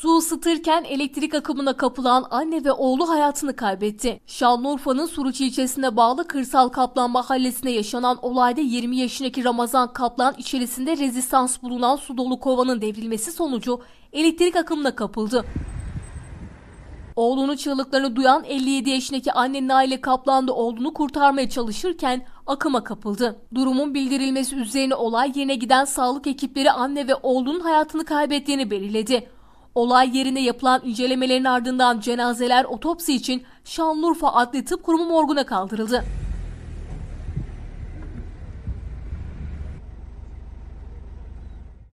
Su ısıtırken elektrik akımına kapılan anne ve oğlu hayatını kaybetti. Şanlıurfa'nın Suruç ilçesine bağlı Kırsal Kaplan mahallesinde yaşanan olayda 20 yaşındaki Ramazan Kaplan içerisinde rezistans bulunan su dolu kovanın devrilmesi sonucu elektrik akımına kapıldı. Oğlunun çığlıklarını duyan 57 yaşındaki anne Naile Kaplan oğlunu kurtarmaya çalışırken akıma kapıldı. Durumun bildirilmesi üzerine olay yerine giden sağlık ekipleri anne ve oğlunun hayatını kaybettiğini belirledi. Olay yerine yapılan incelemelerin ardından cenazeler otopsi için Şanlıurfa Adli Tıp Kurumu morguna kaldırıldı.